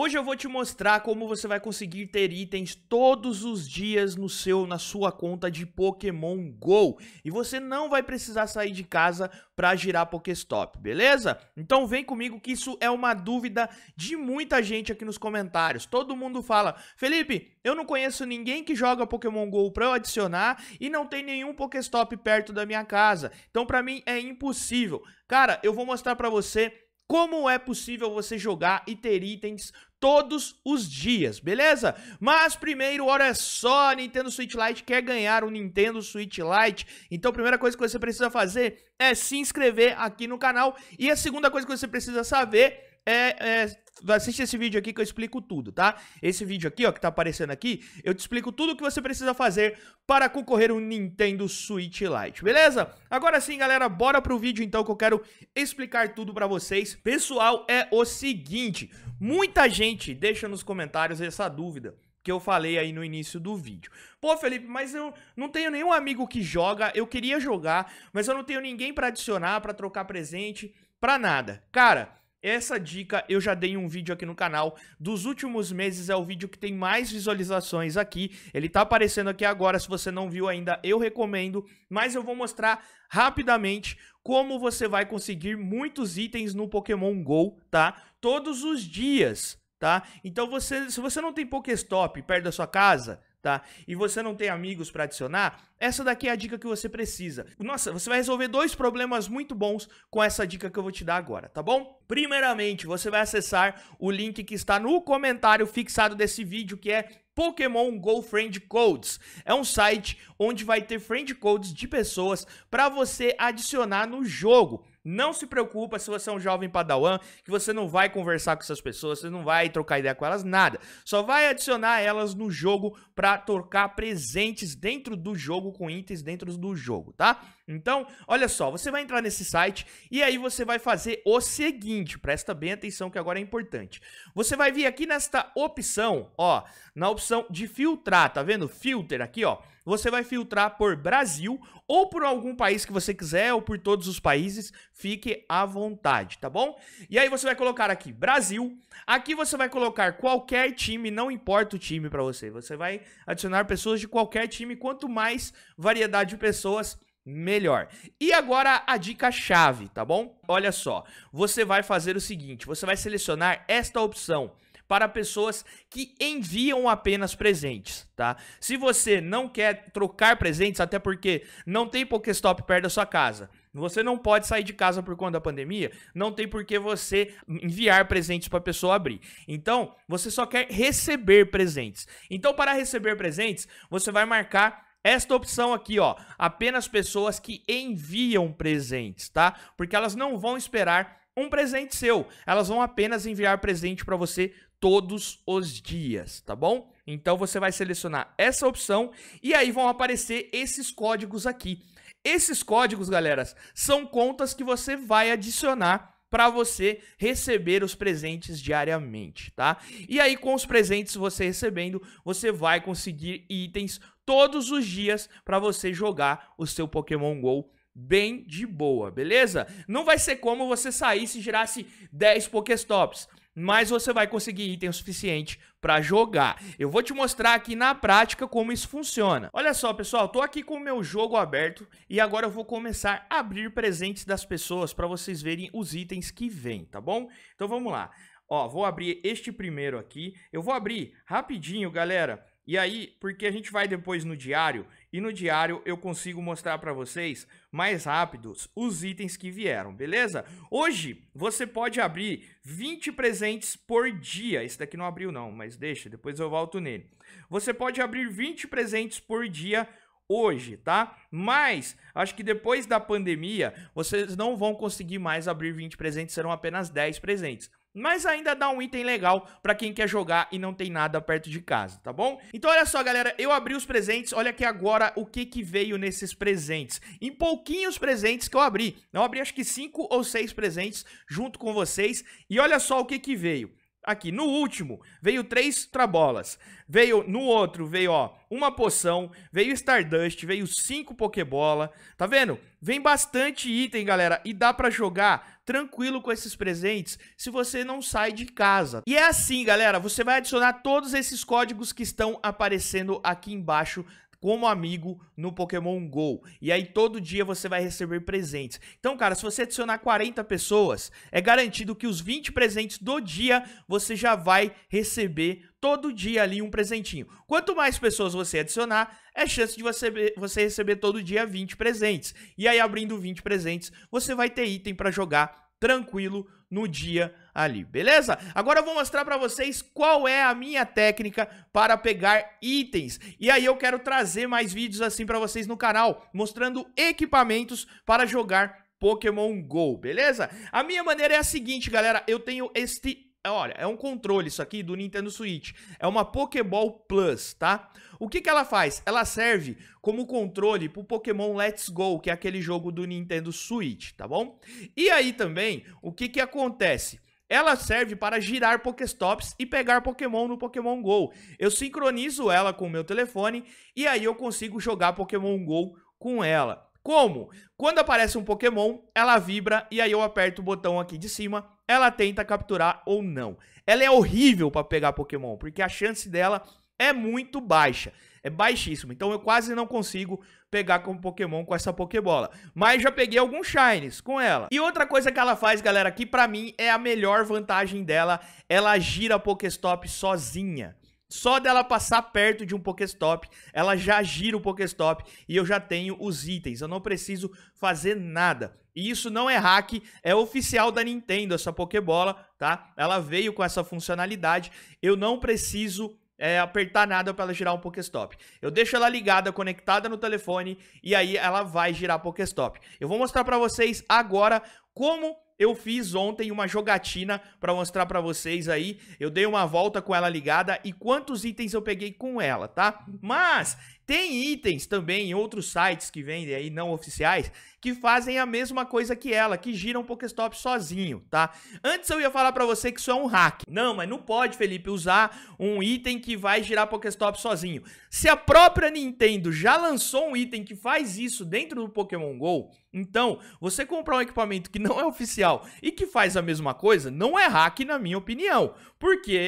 Hoje eu vou te mostrar como você vai conseguir ter itens todos os dias no seu, na sua conta de Pokémon GO. E você não vai precisar sair de casa para girar Pokéstop, beleza? Então vem comigo que isso é uma dúvida de muita gente aqui nos comentários. Todo mundo fala, Felipe, eu não conheço ninguém que joga Pokémon GO pra eu adicionar e não tem nenhum Pokéstop perto da minha casa. Então pra mim é impossível. Cara, eu vou mostrar pra você como é possível você jogar e ter itens todos os dias, beleza? Mas primeiro, olha é só, a Nintendo Switch Lite quer ganhar o Nintendo Switch Lite, então a primeira coisa que você precisa fazer é se inscrever aqui no canal, e a segunda coisa que você precisa saber é, é Assiste esse vídeo aqui que eu explico tudo, tá? Esse vídeo aqui, ó, que tá aparecendo aqui, eu te explico tudo o que você precisa fazer para concorrer um Nintendo Switch Lite, beleza? Agora sim, galera, bora pro vídeo então que eu quero explicar tudo para vocês. Pessoal, é o seguinte, muita gente deixa nos comentários essa dúvida que eu falei aí no início do vídeo. Pô, Felipe, mas eu não tenho nenhum amigo que joga, eu queria jogar, mas eu não tenho ninguém para adicionar, para trocar presente, para nada. Cara, essa dica eu já dei em um vídeo aqui no canal. Dos últimos meses é o vídeo que tem mais visualizações aqui. Ele tá aparecendo aqui agora, se você não viu ainda, eu recomendo. Mas eu vou mostrar rapidamente como você vai conseguir muitos itens no Pokémon GO, tá? Todos os dias, tá? Então você, se você não tem Pokéstop perto da sua casa, tá? E você não tem amigos para adicionar, essa daqui é a dica que você precisa. Nossa, você vai resolver dois problemas muito bons com essa dica que eu vou te dar agora, tá bom? Primeiramente, você vai acessar o link que está no comentário fixado desse vídeo, que é Pokémon Go Friend Codes. É um site onde vai ter friend codes de pessoas para você adicionar no jogo. Não se preocupa se você é um jovem padawan, que você não vai conversar com essas pessoas, você não vai trocar ideia com elas, nada. Só vai adicionar elas no jogo para trocar presentes dentro do jogo com itens dentro do jogo, tá? Então, olha só, você vai entrar nesse site e aí você vai fazer o seguinte, presta bem atenção que agora é importante. Você vai vir aqui nesta opção, ó, na opção de filtrar, tá vendo? Filter aqui, ó você vai filtrar por Brasil ou por algum país que você quiser ou por todos os países, fique à vontade, tá bom? E aí você vai colocar aqui Brasil, aqui você vai colocar qualquer time, não importa o time para você, você vai adicionar pessoas de qualquer time, quanto mais variedade de pessoas, melhor. E agora a dica chave, tá bom? Olha só, você vai fazer o seguinte, você vai selecionar esta opção, para pessoas que enviam apenas presentes, tá? Se você não quer trocar presentes, até porque não tem Pokéstop perto da sua casa, você não pode sair de casa por conta da pandemia, não tem por que você enviar presentes para a pessoa abrir. Então, você só quer receber presentes. Então, para receber presentes, você vai marcar esta opção aqui, ó, apenas pessoas que enviam presentes, tá? Porque elas não vão esperar um presente seu, elas vão apenas enviar presente para você todos os dias, tá bom? Então você vai selecionar essa opção e aí vão aparecer esses códigos aqui. Esses códigos, galera, são contas que você vai adicionar para você receber os presentes diariamente, tá? E aí com os presentes você recebendo, você vai conseguir itens todos os dias para você jogar o seu Pokémon Go bem de boa, beleza? Não vai ser como você sair se girasse 10 Pokéstops mas você vai conseguir item suficiente para jogar. Eu vou te mostrar aqui na prática como isso funciona. Olha só, pessoal, tô aqui com o meu jogo aberto e agora eu vou começar a abrir presentes das pessoas para vocês verem os itens que vem, tá bom? Então vamos lá. Ó, vou abrir este primeiro aqui. Eu vou abrir rapidinho, galera. E aí, porque a gente vai depois no diário e no diário eu consigo mostrar para vocês mais rápidos os itens que vieram, beleza? Hoje você pode abrir 20 presentes por dia. Esse daqui não abriu não, mas deixa, depois eu volto nele. Você pode abrir 20 presentes por dia hoje, tá? Mas acho que depois da pandemia, vocês não vão conseguir mais abrir 20 presentes, serão apenas 10 presentes mas ainda dá um item legal para quem quer jogar e não tem nada perto de casa, tá bom? Então olha só, galera, eu abri os presentes, olha aqui agora o que que veio nesses presentes. Em pouquinhos presentes que eu abri, eu abri acho que 5 ou 6 presentes junto com vocês, e olha só o que que veio. Aqui, no último, veio três Trabolas. Veio, no outro, veio, ó, uma poção. Veio Stardust, veio cinco Pokébola. Tá vendo? Vem bastante item, galera. E dá pra jogar tranquilo com esses presentes se você não sai de casa. E é assim, galera. Você vai adicionar todos esses códigos que estão aparecendo aqui embaixo como amigo no Pokémon GO. E aí todo dia você vai receber presentes. Então, cara, se você adicionar 40 pessoas, é garantido que os 20 presentes do dia você já vai receber todo dia ali um presentinho. Quanto mais pessoas você adicionar, é chance de você, você receber todo dia 20 presentes. E aí abrindo 20 presentes, você vai ter item para jogar tranquilo no dia ali, beleza? Agora eu vou mostrar para vocês qual é a minha técnica para pegar itens. E aí eu quero trazer mais vídeos assim para vocês no canal, mostrando equipamentos para jogar Pokémon GO, beleza? A minha maneira é a seguinte, galera, eu tenho este é, olha, é um controle isso aqui do Nintendo Switch. É uma Pokéball Plus, tá? O que, que ela faz? Ela serve como controle pro Pokémon Let's Go, que é aquele jogo do Nintendo Switch, tá bom? E aí também, o que que acontece? Ela serve para girar Pokéstops e pegar Pokémon no Pokémon GO. Eu sincronizo ela com o meu telefone e aí eu consigo jogar Pokémon GO com ela. Como? Quando aparece um Pokémon, ela vibra e aí eu aperto o botão aqui de cima ela tenta capturar ou não. Ela é horrível para pegar Pokémon, porque a chance dela é muito baixa. É baixíssima. Então eu quase não consigo pegar com Pokémon com essa Pokébola. Mas já peguei alguns Shines com ela. E outra coisa que ela faz, galera, que pra mim é a melhor vantagem dela, ela gira a Pokéstop sozinha. Só dela passar perto de um Pokéstop, ela já gira o Pokéstop e eu já tenho os itens. Eu não preciso fazer nada. E isso não é hack, é oficial da Nintendo essa Pokébola, tá? Ela veio com essa funcionalidade. Eu não preciso é, apertar nada para ela girar um Pokéstop. Eu deixo ela ligada, conectada no telefone e aí ela vai girar Pokéstop. Eu vou mostrar para vocês agora como eu fiz ontem uma jogatina para mostrar para vocês aí. Eu dei uma volta com ela ligada e quantos itens eu peguei com ela, tá? Mas tem itens também em outros sites que vendem aí não oficiais que fazem a mesma coisa que ela, que giram o Pokéstop sozinho, tá? Antes eu ia falar para você que isso é um hack. Não, mas não pode, Felipe, usar um item que vai girar Pokestop sozinho. Se a própria Nintendo já lançou um item que faz isso dentro do Pokémon GO, então, você comprar um equipamento que não é oficial e que faz a mesma coisa, não é hack, na minha opinião. Porque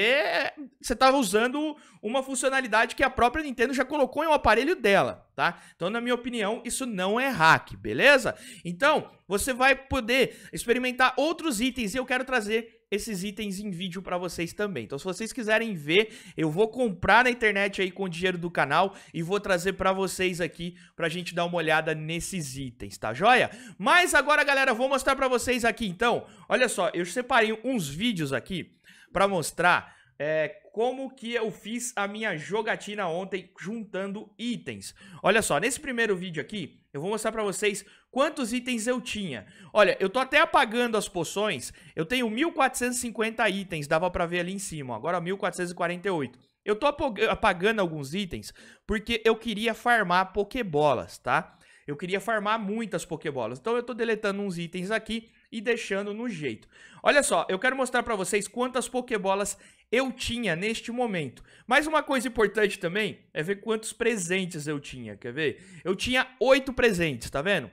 você estava usando uma funcionalidade que a própria Nintendo já colocou em um aparelho dela tá? Então, na minha opinião, isso não é hack, beleza? Então, você vai poder experimentar outros itens e eu quero trazer esses itens em vídeo para vocês também. Então, se vocês quiserem ver, eu vou comprar na internet aí com o dinheiro do canal e vou trazer para vocês aqui pra gente dar uma olhada nesses itens, tá joia? Mas agora, galera, vou mostrar para vocês aqui então. Olha só, eu separei uns vídeos aqui para mostrar é, como que eu fiz a minha jogatina ontem juntando itens. Olha só, nesse primeiro vídeo aqui, eu vou mostrar pra vocês quantos itens eu tinha. Olha, eu tô até apagando as poções, eu tenho 1450 itens, dava pra ver ali em cima, agora 1448. Eu tô apagando alguns itens porque eu queria farmar pokebolas, tá? Eu queria farmar muitas pokebolas, então eu tô deletando uns itens aqui e deixando no jeito. Olha só, eu quero mostrar para vocês quantas pokebolas eu tinha neste momento. Mas uma coisa importante também é ver quantos presentes eu tinha, quer ver? Eu tinha oito presentes, tá vendo?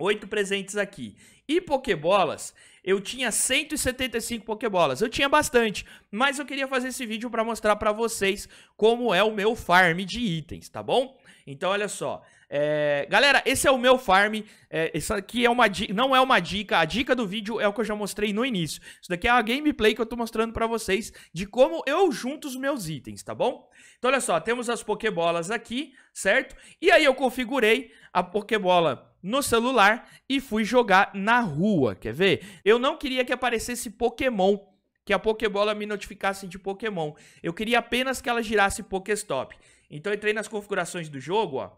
Oito presentes aqui. E pokebolas. eu tinha 175 pokebolas. Eu tinha bastante, mas eu queria fazer esse vídeo para mostrar para vocês como é o meu farm de itens, tá bom? Então olha só, é, galera, esse é o meu farm. É, isso aqui é uma não é uma dica. A dica do vídeo é o que eu já mostrei no início. Isso daqui é a gameplay que eu tô mostrando pra vocês de como eu junto os meus itens, tá bom? Então, olha só, temos as pokebolas aqui, certo? E aí eu configurei a pokebola no celular e fui jogar na rua, quer ver? Eu não queria que aparecesse Pokémon que a Pokébola me notificasse de Pokémon. Eu queria apenas que ela girasse Pokéstop. Então entrei nas configurações do jogo, ó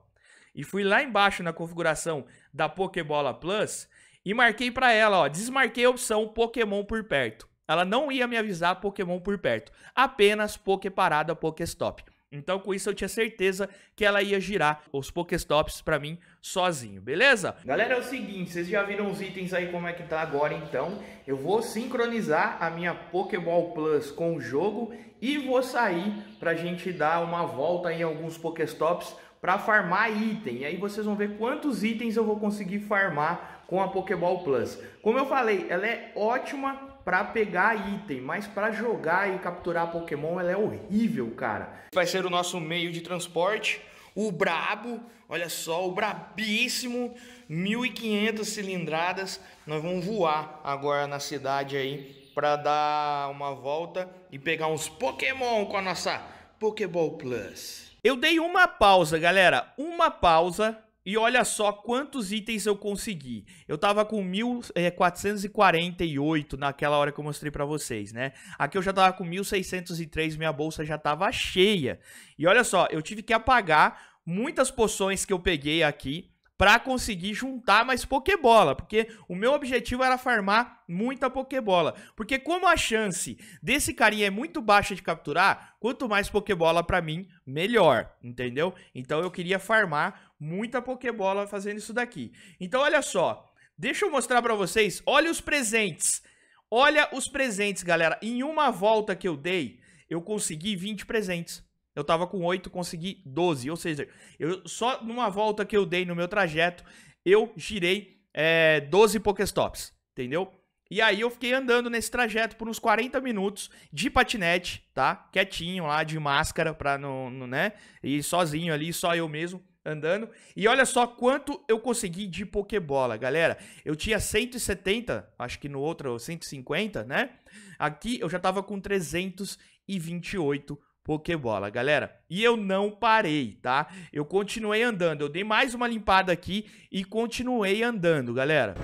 e fui lá embaixo na configuração da Pokébola Plus e marquei para ela, ó, desmarquei a opção Pokémon por perto. Ela não ia me avisar Pokémon por perto, apenas Poké Parada, Pokéstop. Então, com isso, eu tinha certeza que ela ia girar os Pokéstops para mim sozinho, beleza? Galera, é o seguinte, vocês já viram os itens aí como é que tá agora, então. Eu vou sincronizar a minha Pokéball Plus com o jogo e vou sair pra gente dar uma volta em alguns Pokéstops para farmar item. E aí vocês vão ver quantos itens eu vou conseguir farmar com a Pokéball Plus. Como eu falei, ela é ótima para pegar item, mas para jogar e capturar Pokémon ela é horrível, cara. Vai ser o nosso meio de transporte, o brabo, olha só, o brabíssimo, 1500 cilindradas. Nós vamos voar agora na cidade aí para dar uma volta e pegar uns Pokémon com a nossa Pokéball Plus. Eu dei uma pausa, galera. Uma pausa. E olha só quantos itens eu consegui. Eu tava com 1.448 eh, naquela hora que eu mostrei pra vocês, né? Aqui eu já tava com 1.603, minha bolsa já tava cheia. E olha só, eu tive que apagar muitas poções que eu peguei aqui para conseguir juntar mais Pokébola, porque o meu objetivo era farmar muita Pokébola. Porque como a chance desse carinha é muito baixa de capturar, quanto mais Pokébola para mim, melhor, entendeu? Então eu queria farmar muita Pokébola fazendo isso daqui. Então olha só, deixa eu mostrar para vocês, olha os presentes. Olha os presentes, galera. Em uma volta que eu dei, eu consegui 20 presentes. Eu tava com 8, consegui 12. Ou seja, eu só numa volta que eu dei no meu trajeto, eu girei é, 12 Pokéstops, entendeu? E aí eu fiquei andando nesse trajeto por uns 40 minutos de patinete, tá? Quietinho lá, de máscara, pra não, não né? E sozinho ali, só eu mesmo andando. E olha só quanto eu consegui de Pokébola, galera. Eu tinha 170, acho que no outro 150, né? Aqui eu já tava com 328 Pokébola, galera. E eu não parei, tá? Eu continuei andando, eu dei mais uma limpada aqui e continuei andando, galera.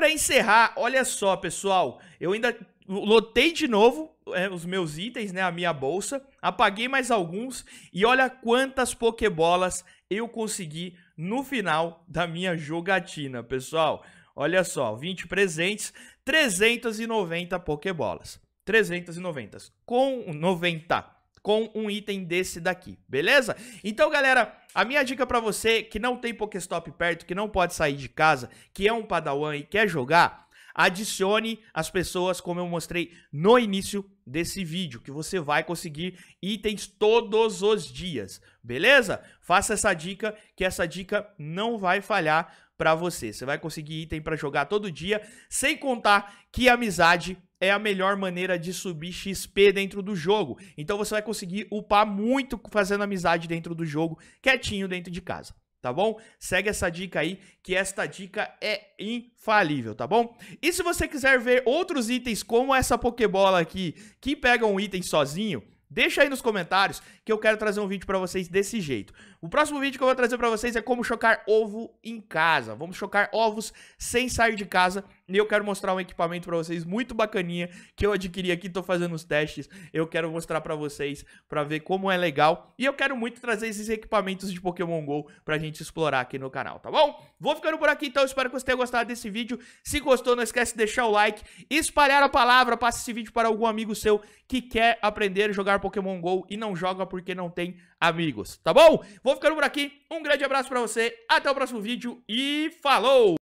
para encerrar, olha só, pessoal, eu ainda lotei de novo é, os meus itens, né, a minha bolsa, apaguei mais alguns e olha quantas pokebolas eu consegui no final da minha jogatina, pessoal. Olha só, 20 presentes, 390 pokebolas. 390, com 90 com um item desse daqui, beleza? Então, galera, a minha dica para você que não tem Pokéstop perto, que não pode sair de casa, que é um Padawan e quer jogar, adicione as pessoas como eu mostrei no início desse vídeo, que você vai conseguir itens todos os dias, beleza? Faça essa dica, que essa dica não vai falhar para você. Você vai conseguir item para jogar todo dia, sem contar que amizade é a melhor maneira de subir XP dentro do jogo. Então você vai conseguir upar muito fazendo amizade dentro do jogo, quietinho dentro de casa tá bom? Segue essa dica aí, que esta dica é infalível, tá bom? E se você quiser ver outros itens como essa Pokébola aqui, que pega um item sozinho, deixa aí nos comentários que eu quero trazer um vídeo para vocês desse jeito. O próximo vídeo que eu vou trazer para vocês é como chocar ovo em casa. Vamos chocar ovos sem sair de casa. E eu quero mostrar um equipamento para vocês muito bacaninha que eu adquiri aqui, tô fazendo os testes. Eu quero mostrar para vocês para ver como é legal. E eu quero muito trazer esses equipamentos de Pokémon GO pra gente explorar aqui no canal, tá bom? Vou ficando por aqui então, espero que você tenha gostado desse vídeo. Se gostou, não esquece de deixar o like, espalhar a palavra, passe esse vídeo para algum amigo seu que quer aprender a jogar Pokémon GO e não joga porque não tem amigos, tá bom? Vou ficando por aqui, um grande abraço para você, até o próximo vídeo e falou!